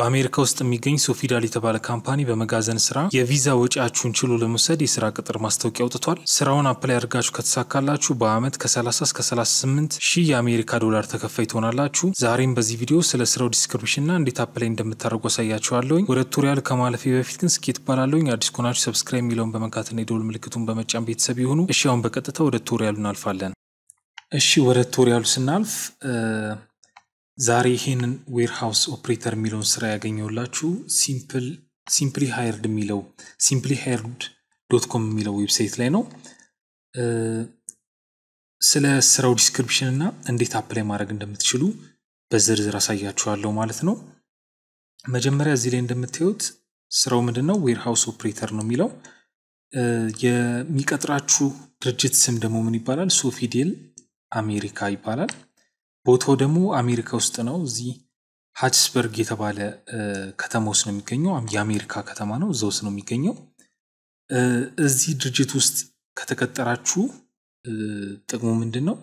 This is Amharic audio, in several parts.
በአሜሪካ ውስጥ የሚገኝ ሶፊዳል የተባለ ካምፓኒ በመጋዘን ስራ የቪዛ ወጪያችሁን ችሎ ለመውሰድ የስራ ቅጥር ማስታወቂያ አውጥቷል። ስራውን አፕላይ አድርጋችሁ ከተሳካላችሁ በአመት ከ30 እስከ 38 ሺህ የአሜሪካ ዶላር ተከፋይ ትሆናላችሁ። ዛሬም በዚህ ቪዲዮ ስለ ስራው ዲስክሪፕሽንና እንዴት አፕላይ እንደምታደርጉ አሳያችኋለሁኝ። ወደ ቱሪያል ከማለፌ በፊት ግን ስኬት ይባላለሁኝ። አዲስ ኮናችሁ ሰብስክራይብ የሚለውን በመንካትና የደወል ምልክቱን በመጫን ቤተሰብ ይሁኑ። እሺ አሁን በቀጥታ ወደ ቱሪያሉ እናልፋለን። እሺ ወደ ቱሪያሉ ስናልፍ ዛሬ ይህንን ዌርሃውስ ኦፕሬተር የሚለውን ስራ ያገኘውላችሁ ሲምፕሊ ሃይርድ የሚለው ሲምፕሊ ሃይርድ ዶት ኮም የሚለው ዌብሳይት ላይ ነው። ስለ ስራው ዲስክሪፕሽን እና እንዴት አፕላይ ማድረግ እንደምትችሉ በዝርዝር አሳያችኋለሁ ማለት ነው። መጀመሪያ እዚህ ላይ እንደምታዩት ስራው ምንድን ነው? ዌርሃውስ ኦፕሬተር ነው የሚለው የሚቀጥራችሁ ድርጅት ስም ደግሞ ምን ይባላል? ሶፊዴል አሜሪካ ይባላል። ቦታው ደግሞ አሜሪካ ውስጥ ነው። እዚህ ሃችስበርግ የተባለ ከተማ ውስጥ ነው የሚገኘው። የአሜሪካ ከተማ ነው፣ እዛ ውስጥ ነው የሚገኘው። እዚህ ድርጅት ውስጥ ከተቀጠራችሁ ጥቅሙ ምንድን ነው?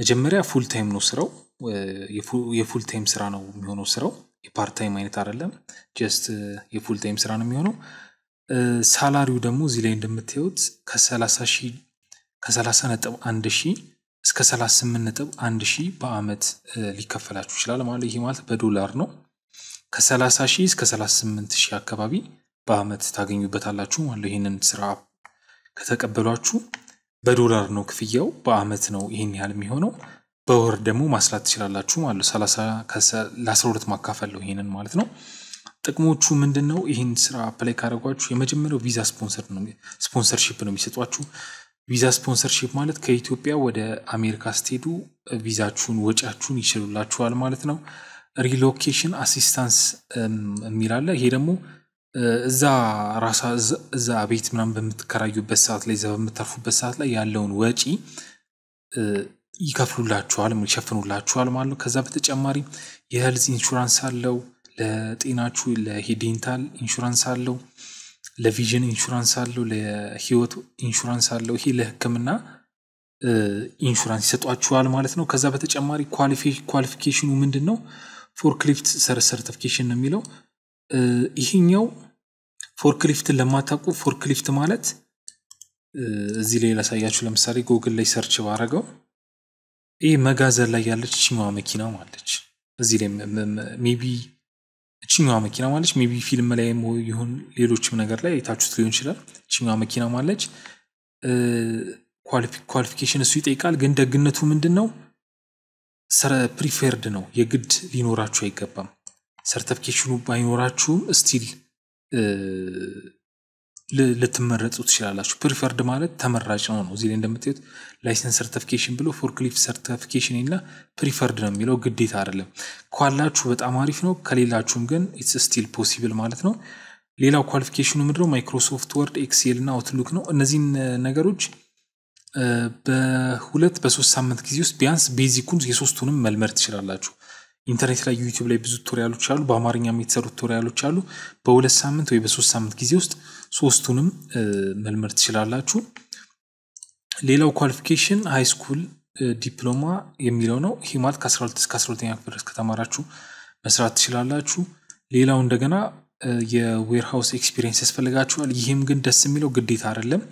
መጀመሪያ ፉል ታይም ነው ስራው። የፉል ታይም ስራ ነው የሚሆነው ስራው፣ የፓርት አይነት አይደለም። ጀስት የፉል ታይም ስራ ነው የሚሆነው። ሳላሪው ደግሞ እዚህ ላይ እንደምታዩት ከሰላሳ ነጥብ አንድ ሺህ እስከ 38 ነጥብ አንድ ሺህ በአመት ሊከፈላችሁ ይችላል ማለት ይሄ ማለት በዶላር ነው። ከ30 ሺህ እስከ 38 ሺህ አካባቢ በአመት ታገኙበታላችሁ ማለት ይህንን ስራ ከተቀበሏችሁ በዶላር ነው ክፍያው፣ በአመት ነው ይህን ያህል የሚሆነው። በወር ደግሞ ማስላት ትችላላችሁ ማለት ለ12 ማካፈል ነው ይህንን ማለት ነው። ጥቅሞቹ ምንድን ነው? ይህን ስራ አፕላይ ካደረጓችሁ የመጀመሪያው ቪዛ ስፖንሰር ስፖንሰርሺፕ ነው የሚሰጧችሁ። ቪዛ ስፖንሰርሺፕ ማለት ከኢትዮጵያ ወደ አሜሪካ ስትሄዱ ቪዛችሁን ወጪያችሁን ይችሉላችኋል ማለት ነው። ሪሎኬሽን አሲስታንስ የሚላለ ይሄ ደግሞ እዛ ራሳ እዛ ቤት ምናም በምትከራዩበት ሰዓት ላይ እዛ በምታርፉበት ሰዓት ላይ ያለውን ወጪ ይከፍሉላችኋል፣ ይሸፍኑላችኋል ማለት ነው። ከዛ በተጨማሪ የህልዝ ኢንሹራንስ አለው ለጤናችሁ፣ ለሄዴንታል ኢንሹራንስ አለው። ለቪዥን ኢንሹራንስ አለው፣ ለህይወት ኢንሹራንስ አለው። ይሄ ለህክምና ኢንሹራንስ ይሰጧችኋል ማለት ነው። ከዛ በተጨማሪ ኳሊፊኬሽኑ ምንድን ነው? ፎርክሊፍት ሰር ሰርቲፊኬሽን ነው የሚለው ይሄኛው። ፎርክሊፍትን ለማታውቁ ፎርክሊፍት ማለት እዚህ ላይ ላሳያችሁ። ለምሳሌ ጎግል ላይ ሰርች ባረገው ይህ መጋዘን ላይ ያለች ችኛዋ መኪና ማለች እዚህ ላይ ሜቢ እችኛዋ መኪና ማለች ሜቢ ፊልም ላይ ይሁን ሌሎችም ነገር ላይ የታችሁት ሊሆን ይችላል። እችኛዋ መኪና ማለች ኳሊፊኬሽን እሱ ይጠይቃል፣ ግን ደግነቱ ምንድን ነው? ፕሪፌርድ ነው፣ የግድ ሊኖራችሁ አይገባም። ሰርተፊኬሽኑ ባይኖራችሁም ስቲል ልትመረጡ ትችላላችሁ። ፕሪፈርድ ማለት ተመራጭ ነው ነው። እዚህ ላይ እንደምታዩት ላይሰንስ ሰርቲፊኬሽን ብሎ ፎርክሊፍ ሰርቲፊኬሽን እና ፕሪፈርድ ነው የሚለው ግዴታ አይደለም። ካላችሁ በጣም አሪፍ ነው፣ ከሌላችሁም ግን ኢትስ ስቲል ፖሲብል ማለት ነው። ሌላው ኳሊፊኬሽኑ ምድረው ማይክሮሶፍት ወርድ፣ ኤክሴል እና አውትሉክ ነው። እነዚህን ነገሮች በሁለት በሶስት ሳምንት ጊዜ ውስጥ ቢያንስ ቤዚኩን የሶስቱንም መልመድ ትችላላችሁ። ኢንተርኔት ላይ ዩቲዩብ ላይ ብዙ ቱቶሪያሎች አሉ። በአማርኛም የተሰሩ ቱቶሪያሎች አሉ። በሁለት ሳምንት ወይ በሶስት ሳምንት ጊዜ ውስጥ ሶስቱንም መልመድ ትችላላችሁ። ሌላው ኳሊፊኬሽን ሃይ ስኩል ዲፕሎማ የሚለው ነው። ይህ ማለት ከ12 እስከ 12ኛ ክፍል ድረስ ከተማራችሁ መስራት ትችላላችሁ። ሌላው እንደገና የዌርሃውስ ኤክስፒሪየንስ ያስፈልጋችኋል። ይህም ግን ደስ የሚለው ግዴታ አይደለም።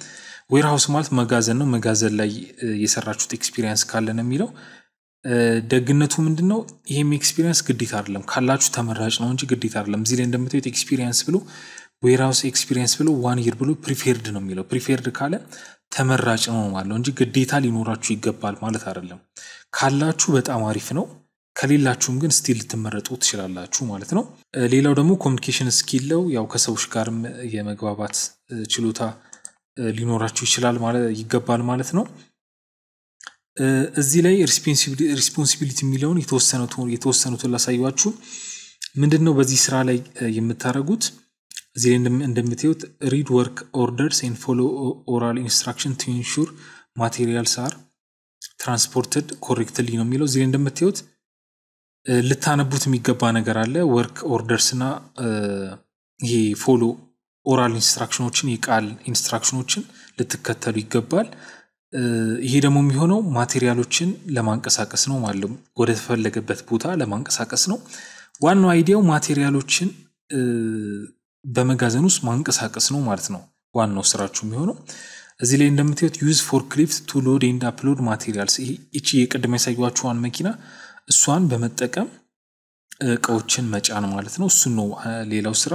ዌርሃውስ ማለት መጋዘን ነው። መጋዘን ላይ የሰራችሁት ኤክስፒሪየንስ ካለ ነው የሚለው። ደግነቱ ምንድን ነው? ይህም ኤክስፒሪየንስ ግዴታ አይደለም። ካላችሁ ተመራጭ ነው እንጂ ግዴታ አይደለም። እዚህ ላይ እንደምታዩት ኤክስፒሪየንስ ብሎ ዌርሃውስ ኤክስፒሪየንስ ብሎ ዋን ይር ብሎ ፕሪፌርድ ነው የሚለው። ፕሪፌርድ ካለ ተመራጭ ነው ማለት እንጂ ግዴታ ሊኖራችሁ ይገባል ማለት አይደለም። ካላችሁ በጣም አሪፍ ነው። ከሌላችሁም ግን ስቲል ልትመረጡ ትችላላችሁ ማለት ነው። ሌላው ደግሞ ኮሚኒኬሽን ስኪል ነው። ያው ከሰዎች ጋርም የመግባባት ችሎታ ሊኖራችሁ ይችላል ይገባል ማለት ነው። እዚህ ላይ ሪስፖንሲቢሊቲ የሚለውን የተወሰኑትን ላሳያችሁ። ምንድን ነው በዚህ ስራ ላይ የምታደርጉት? እዚህ እንደምትዩት ሪድ ወርክ ኦርደርስ ኤንድ ፎሎ ኦራል ኢንስትራክሽን ቱ ኢንሹር ማቴሪያልስ አር ትራንስፖርትድ ኮሬክትሊ ነው የሚለው። እዚህ እንደምትዩት ልታነቡት የሚገባ ነገር አለ። ወርክ ኦርደርስ እና ይሄ ፎሎ ኦራል ኢንስትራክሽኖችን የቃል ኢንስትራክሽኖችን ልትከተሉ ይገባል። ይሄ ደግሞ የሚሆነው ማቴሪያሎችን ለማንቀሳቀስ ነው ማለት ወደ ተፈለገበት ቦታ ለማንቀሳቀስ ነው። ዋናው አይዲያው ማቴሪያሎችን በመጋዘን ውስጥ ማንቀሳቀስ ነው ማለት ነው ዋናው ስራችሁ የሚሆነው። እዚህ ላይ እንደምታዩት ዩዝ ፎር ፎርክሊፍት ቱ ሎድ ኤንድ አፕሎድ ማቴሪያልስ፣ ይቺ የቅድም ያሳያችኋን መኪና እሷን በመጠቀም እቃዎችን መጫን ማለት ነው። እሱን ነው ሌላው ስራ።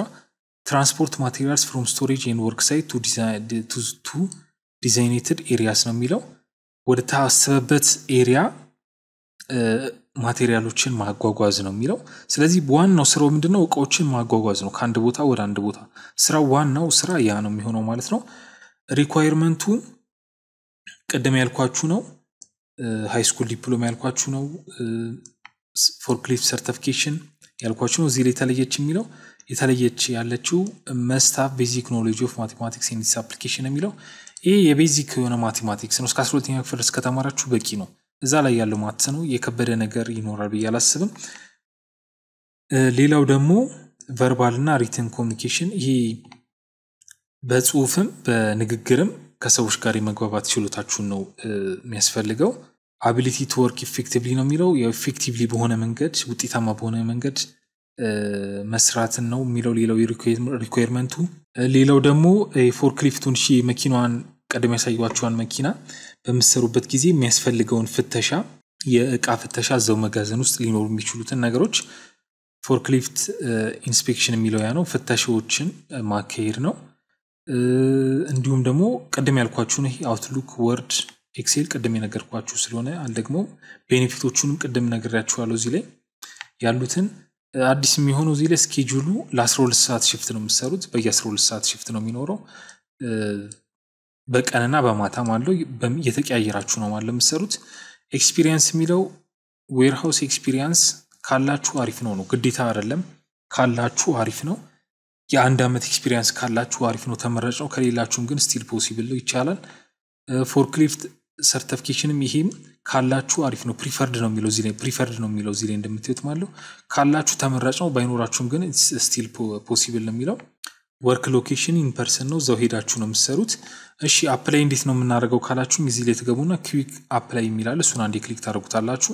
ትራንስፖርት ማቴሪያልስ ፍሮም ስቶሬጅ ኤንድ ወርክ ሳይት ቱ ዲዛይኔትድ ኤሪያስ ነው የሚለው ወደ ታሰበበት ኤሪያ ማቴሪያሎችን ማጓጓዝ ነው የሚለው። ስለዚህ ዋናው ስራው ምንድነው? እቃዎችን ማጓጓዝ ነው ከአንድ ቦታ ወደ አንድ ቦታ። ስራው ዋናው ስራ ያ ነው የሚሆነው ማለት ነው። ሪኳርመንቱ ቅድም ያልኳችሁ ነው። ሃይ ስኩል ዲፕሎማ ያልኳችሁ ነው። ፎርክሊፍ ሰርቲፊኬሽን ያልኳችሁ ነው። እዚህ ላይ የተለየች የሚለው የተለየች ያለችው መስታፍ ቤዚክ ኖሌጅ ኦፍ ማቴማቲክስ ኢንዲስ አፕሊኬሽን የሚለው ይሄ የቤዚክ የሆነ ማቴማቲክስ ነው። እስከ አስራ ሁለተኛ ክፍል እስከተማራችሁ በቂ ነው። እዛ ላይ ያለው ማት ነው። የከበደ ነገር ይኖራል ብዬ አላስብም። ሌላው ደግሞ ቨርባል እና ሪትን ኮሚኒኬሽን ይሄ በጽሁፍም በንግግርም ከሰዎች ጋር የመግባባት ችሎታችሁን ነው የሚያስፈልገው። አቢሊቲ ቱ ወርክ ኢፌክቲቭሊ ነው የሚለው ኢፌክቲቭሊ በሆነ መንገድ ውጤታማ በሆነ መንገድ መስራትን ነው የሚለው ሌላው ሪኳርመንቱ ሌላው ደግሞ ፎርክሊፍቱን ሺ መኪናዋን ቀደም ያሳዩቸዋን መኪና በምሰሩበት ጊዜ የሚያስፈልገውን ፍተሻ፣ የእቃ ፍተሻ እዛው መጋዘን ውስጥ ሊኖሩ የሚችሉትን ነገሮች ፎርክሊፍት ኢንስፔክሽን የሚለው ያ ነው። ፍተሻዎችን ማካሄድ ነው። እንዲሁም ደግሞ ቅድም ያልኳችሁን ይሄ አውትሉክ፣ ወርድ፣ ኤክሴል ቅድም የነገርኳችሁ ስለሆነ ደግሞ ቤኔፊቶቹንም ቅድም ነግሬያችኋለሁ። እዚህ ላይ ያሉትን አዲስ የሚሆነው እዚህ ላይ ስኬጁሉ ለ12 ሰዓት ሽፍት ነው የምሰሩት በየ በየ12 ሰዓት ሽፍት ነው የሚኖረው። በቀንና በማታም አለው እየተቀያየራችሁ ነው ማለ የምትሰሩት። ኤክስፒሪየንስ የሚለው ዌርሃውስ ኤክስፒሪየንስ ካላችሁ አሪፍ ነው ነው፣ ግዴታ አይደለም። ካላችሁ አሪፍ ነው። የአንድ ዓመት ኤክስፒሪየንስ ካላችሁ አሪፍ ነው፣ ተመራጭ ነው። ከሌላችሁም ግን ስቲል ፖሲብል ነው፣ ይቻላል። ፎርክሊፍት ሰርቲፊኬሽንም ይሄም ካላችሁ አሪፍ ነው። ፕሪፈርድ ነው የሚለው እዚህ ላይ ፕሪፈርድ ነው የሚለው እዚህ ላይ እንደምትዩት ካላችሁ ተመራጭ ነው፣ ባይኖራችሁም ግን ስቲል ፖሲብል ነው የሚለው ወርክ ሎኬሽን ኢንፐርሰን ነው እዛው ሄዳችሁ ነው የምትሰሩት እሺ አፕላይ እንዴት ነው የምናደርገው ካላችሁ እዚህ ላይ ትገቡና ክዊክ አፕላይ የሚላል እሱን አንዴ ክሊክ ታደርጉታላችሁ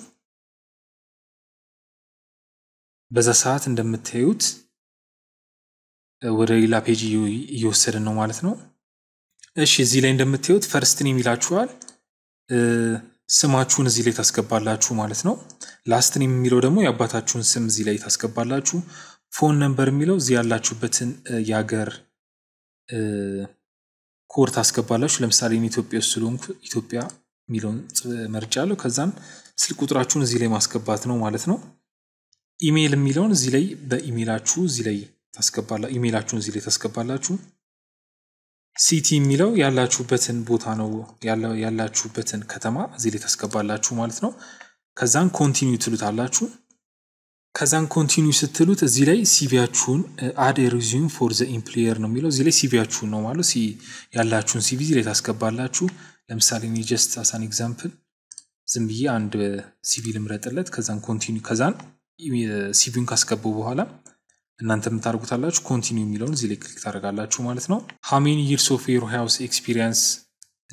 በዛ ሰዓት እንደምታዩት ወደ ሌላ ፔጅ እየወሰደን ነው ማለት ነው እሺ እዚህ ላይ እንደምታዩት ፈርስትን የሚላችኋል ስማችሁን እዚህ ላይ ታስገባላችሁ ማለት ነው ላስትን የሚለው ደግሞ የአባታችሁን ስም እዚህ ላይ ታስገባላችሁ ፎን ነንበር የሚለው እዚህ ያላችሁበትን የሀገር ኮድ ታስገባላችሁ። ለምሳሌ ኢትዮጵያ ውስጥ ስለሆንኩ ኢትዮጵያ የሚለውን መርጫ አለው። ከዛም ስልክ ቁጥራችሁን እዚህ ላይ ማስገባት ነው ማለት ነው። ኢሜይል የሚለውን እዚህ ላይ በኢሜይላችሁ እዚህ ላይ ታስገባላ ኢሜይላችሁን እዚህ ላይ ታስገባላችሁ። ሲቲ የሚለው ያላችሁበትን ቦታ ነው ያላችሁበትን ከተማ እዚህ ላይ ታስገባላችሁ ማለት ነው። ከዛን ኮንቲኒው ትሉታላችሁ። ከዛን ኮንቲኒ ስትሉት እዚህ ላይ ሲቪያችሁን አድ ሪዚም ፎር ዘ ኢምፕሊየር ነው የሚለው። እዚህ ላይ ሲቪያችሁን ነው ማለት ያላችሁን ሲቪ እዚህ ላይ ታስገባላችሁ። ለምሳሌ እኔ ጀስት አሳን ኤግዛምፕል ዝም ብዬ አንድ ሲቪ ልምረጥለት። ከዛን ኮንቲኒ ከዛን ሲቪውን ካስገባው በኋላ እናንተ የምታደርጉታላችሁ ኮንቲኒ የሚለውን እዚህ ላይ ክሊክ ታደርጋላችሁ ማለት ነው። ሀሜን ይርስ ኦፍ ዮር ሃውስ ኤክስፒሪየንስ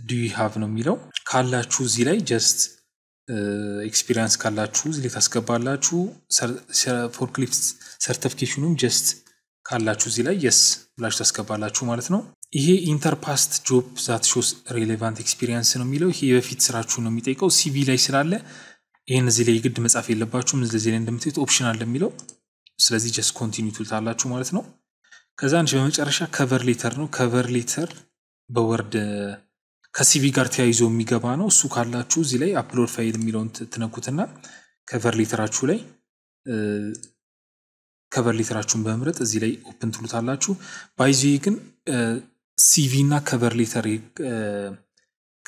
ዱ ዩ ሃቭ ነው የሚለው ካላችሁ እዚህ ላይ ጀስት ኤክስፒሪንስ ካላችሁ እዚህ ላይ ታስገባላችሁ። ፎርክሊፍት ሰርቲፊኬሽኑም ጀስት ካላችሁ እዚህ ላይ የስ ብላችሁ ታስገባላችሁ ማለት ነው። ይሄ ኢንተርፓስት ጆብ ዛት ሾስ ሬሌቫንት ኤክስፒሪንስ ነው የሚለው። ይሄ የበፊት ስራችሁ ነው የሚጠይቀው። ሲቪ ላይ ስላለ ይህን እዚህ ላይ የግድ መጻፍ የለባችሁም። እዚህ ላይ እንደምታዩት ኦፕሽን አለ የሚለው። ስለዚህ ጀስት ኮንቲኒ ትሉታላችሁ ማለት ነው። ከዛ አንድ በመጨረሻ ከቨር ሌተር ነው። ከቨር ሌተር በወርድ ከሲቪ ጋር ተያይዞ የሚገባ ነው። እሱ ካላችሁ እዚህ ላይ አፕሎድ ፋይል የሚለውን ትነኩትና ከቨር ሌተራችሁ ላይ ከቨር ሌተራችሁን በመምረጥ እዚህ ላይ ኦፕን ትሉታላችሁ። ባይዚ ግን ሲቪ እና ከቨር ሌተር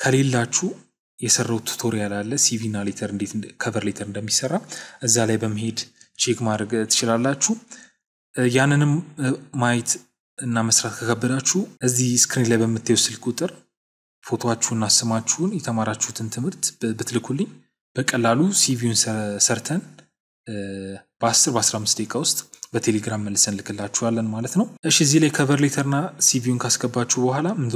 ከሌላችሁ የሰራው ቱቶሪያል አለ። ሲቪ እና ሌተር እንዴት ከቨር ሌተር እንደሚሰራ እዛ ላይ በመሄድ ቼክ ማድረግ ትችላላችሁ። ያንንም ማየት እና መስራት ከከበዳችሁ እዚህ ስክሪን ላይ በምታየው ስልክ ቁጥር ፎቶችሁና ስማችሁን የተማራችሁትን ትምህርት ብትልኩልኝ በቀላሉ ሲቪውን ሰርተን በ10 በ15 ደቂቃ ውስጥ በቴሌግራም መልሰን ልክላችኋለን ማለት ነው። እሺ እዚህ ላይ ከቨር ሌተርና ሲቪውን ካስገባችሁ በኋላ ምን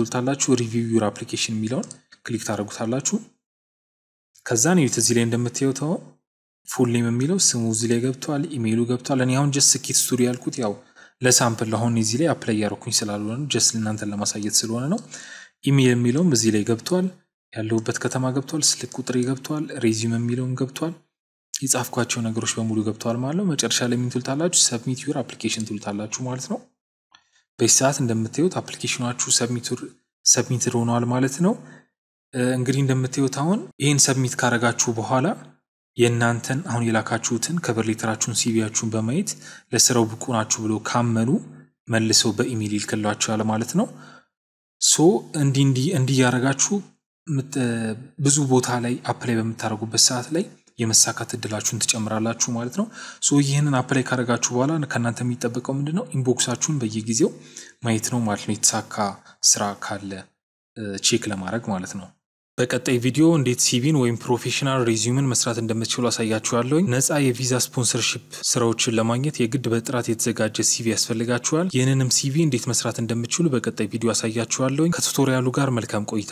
ሪቪው ዩር አፕሊኬሽን የሚለውን ክሊክ ታደረጉታላችሁ ከዛ ነው እዚህ ላይ እንደምታዩት ፉል ኔም የሚለው ስሙ እዚህ ላይ ገብተዋል ኢሜይሉ ገብተዋል እኔ አሁን ጀስት ስኬት ስቱሪ ያልኩት ያው ለሳምፕል ለሆን እዚህ ላይ አፕላይ ያረኩኝ ስላልሆነ ጀስት እናንተን ለማሳየት ስለሆነ ነው። ኢሜል የሚለውም እዚህ ላይ ገብቷል። ያለሁበት ከተማ ገብቷል። ስልክ ቁጥሬ ገብቷል። ሬዚም የሚለውም ገብቷል። የጻፍኳቸው ነገሮች በሙሉ ገብተዋል ማለት ነው። መጨረሻ ላይ ምን ትሉታላችሁ? ሰብሚት ዩር አፕሊኬሽን ትሉታላችሁ ማለት ነው። በዚህ ሰዓት እንደምታዩት አፕሊኬሽናችሁ ሰብሚትድ ሆነዋል ማለት ነው። እንግዲህ እንደምታዩት አሁን ይህን ሰብሚት ካረጋችሁ በኋላ የእናንተን አሁን የላካችሁትን ከብር ሌተራችሁን ሲቪያችሁን በማየት ለስራው ብቁ ናችሁ ብሎ ካመኑ መልሰው በኢሜል ይልክላችኋል ማለት ነው። ሶ እንዲህ እንዲህ እንዲህ እያደረጋችሁ ብዙ ቦታ ላይ አፕላይ በምታደርጉበት ሰዓት ላይ የመሳካት እድላችሁን ትጨምራላችሁ ማለት ነው። ሶ ይህንን አፕላይ ካደረጋችሁ በኋላ ከእናንተ የሚጠበቀው ምንድነው ነው? ኢንቦክሳችሁን በየጊዜው ማየት ነው ማለት ነው። የተሳካ ስራ ካለ ቼክ ለማድረግ ማለት ነው። በቀጣይ ቪዲዮ እንዴት ሲቪን ወይም ፕሮፌሽናል ሬዚዩምን መስራት እንደምትችሉ አሳያችኋለሁ። ነፃ የቪዛ ስፖንሰርሺፕ ስራዎችን ለማግኘት የግድ በጥራት የተዘጋጀ ሲቪ ያስፈልጋችኋል። ይህንንም ሲቪ እንዴት መስራት እንደምትችሉ በቀጣይ ቪዲዮ አሳያችኋለሁ። ከቱቶሪያሉ ጋር መልካም ቆይታ